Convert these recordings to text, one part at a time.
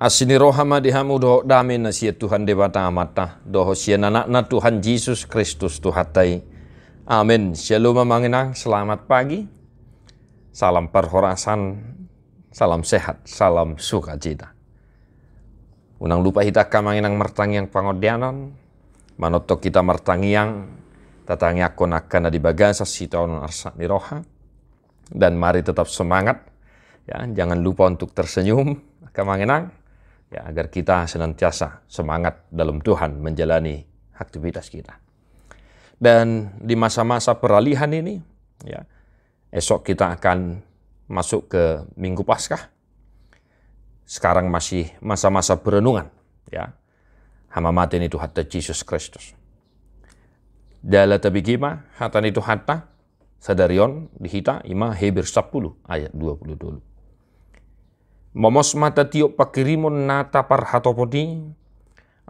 asini rohama dihamu doho dami nasia Tuhan dewata amata doho sia nanak na Tuhan Yesus Kristus Tuhatai. Amin. Shalom manginang, selamat pagi. Salam perhorasan, salam sehat, salam sukacita. Unang lupa kita kamanginang mertang yang pangodianon, manoto kita mertang yang tatangi akon akan di bagasa tahun arsa roha. dan mari tetap semangat ya jangan lupa untuk tersenyum kamanginang ya, agar kita senantiasa semangat dalam Tuhan menjalani aktivitas kita. Dan di masa-masa peralihan ini, ya, esok kita akan masuk ke Minggu Paskah. Sekarang masih masa-masa perenungan, ya. Hamamatin itu Tuhan Yesus Kristus. Dala tabikima hatani itu hatta sadarion dihita ima Heber 10 ayat 20 dulu. Momos mata tiok pakirimon nata parhatopodi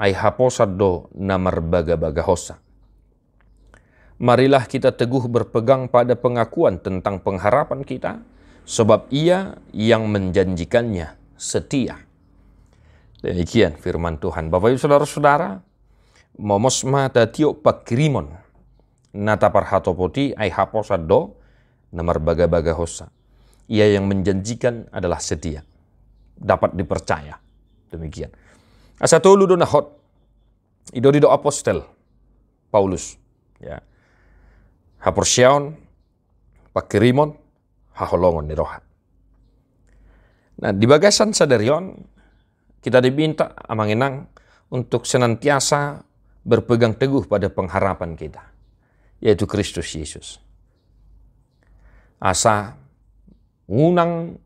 ai haposado namar baga-baga hosa. Marilah kita teguh berpegang pada pengakuan tentang pengharapan kita, sebab ia yang menjanjikannya setia. Demikian firman Tuhan. Bapak Ibu Saudara-saudara, momos mata tiok pakirimon nata parhatopodi ai haposado namar baga-baga hosa. Ia yang menjanjikan adalah setia dapat dipercaya. Demikian. Satu ludun hot Ido dido apostel. Paulus. Ya. Haporsyaon. Pakirimon. Haholongon niroha. Nah, di bagasan sadarion, kita diminta amanginang untuk senantiasa berpegang teguh pada pengharapan kita, yaitu Kristus Yesus. Asa ngunang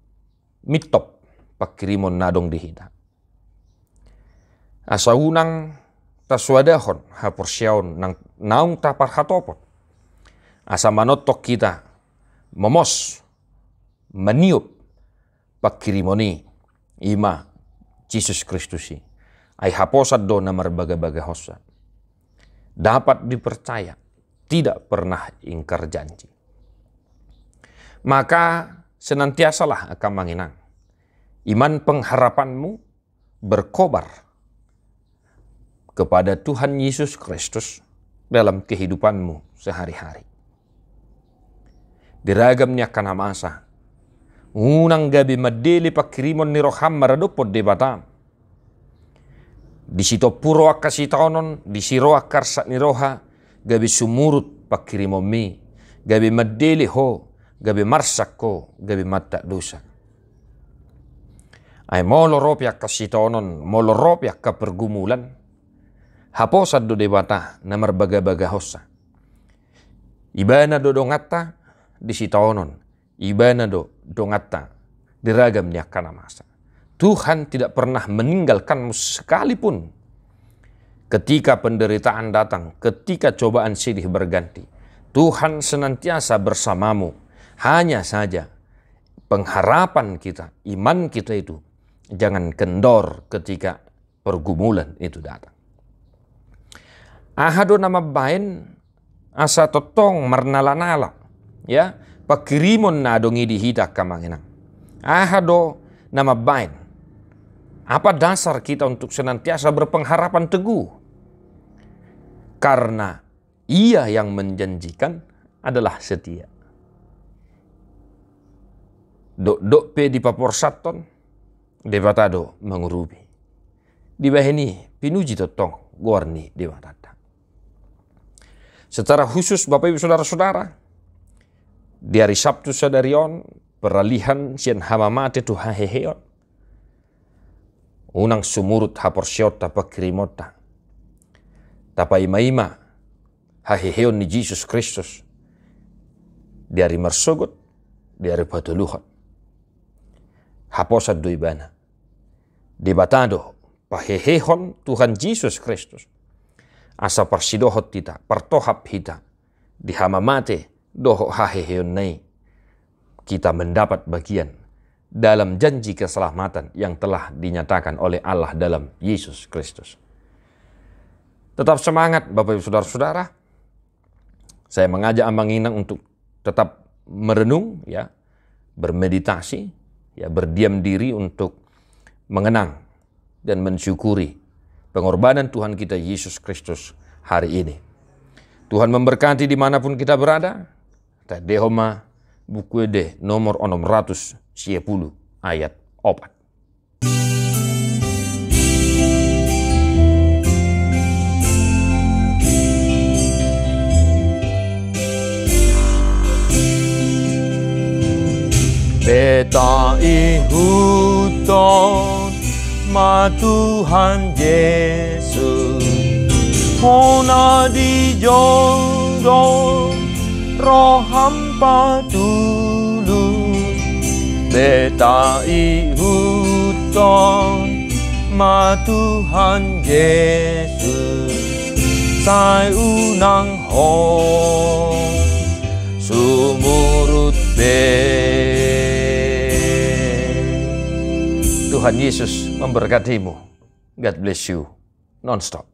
mitop Pakirimon nadong Asa Asaunang taswadahon haporsyaon nang naung tapar hatopot. Asa manotok kita momos meniup pakkirimoni ima Yesus Kristusi. Ay haposat do namar baga-baga hosa. Dapat dipercaya, tidak pernah ingkar janji. Maka senantiasalah akan menginang Iman pengharapanmu berkobar kepada Tuhan Yesus Kristus dalam kehidupanmu sehari-hari. Diragamnya kana masa. Unang gabi madeli pakirimon ni roham maradopod de batam. Di situ puro tonon, di siro akarsa ni roha, gabi sumurut pakirimon mi, gabi madeli ho, gabi marsak ko, gabi mata dosa ay moloropia kasitonon, moloropia kapergumulan. Hapo do debata na marbaga-baga hosa. Iba do dongata disitonon. ibana Iba do dongata diragam niya kanamasa. Tuhan tidak pernah meninggalkanmu sekalipun ketika penderitaan datang, ketika cobaan silih berganti. Tuhan senantiasa bersamamu. Hanya saja pengharapan kita, iman kita itu Jangan kendor ketika pergumulan itu datang. Ahadu nama bain asa totong mernala-nala. Ya, pakirimon na dongi dihidak kamanginang. Ahadu nama bain. Apa dasar kita untuk senantiasa berpengharapan teguh? Karena ia yang menjanjikan adalah setia. Dok-dok pe di papor saton, devatado mangurubi di bawah ini pinuji totong gorni devatata secara khusus Bapak Ibu Saudara-saudara di hari Sabtu sadarion peralihan sian mate tu haheheon unang sumurut haporsiota pakrimota tapa ima-ima haheheon ni Jesus Kristus di hari mersogot di hari patuluhot haposat doibana dibatado pahehehon Tuhan Yesus Kristus. Asa persidohot kita, pertohap kita, mate doho haheheon nei. Kita mendapat bagian dalam janji keselamatan yang telah dinyatakan oleh Allah dalam Yesus Kristus. Tetap semangat Bapak Ibu Saudara-saudara. Saya mengajak Abang Inang untuk tetap merenung ya, bermeditasi, ya berdiam diri untuk mengenang dan mensyukuri pengorbanan Tuhan kita Yesus Kristus hari ini. Tuhan memberkati dimanapun kita berada. Tadehoma buku D nomor 610 ayat 4. Beta ihuto 마주한 예수 호나디 정도로 한바 둘루 내다이 웃던 마주한 예수 사우낭호 Tuhan Yesus memberkatimu. God bless you. Nonstop.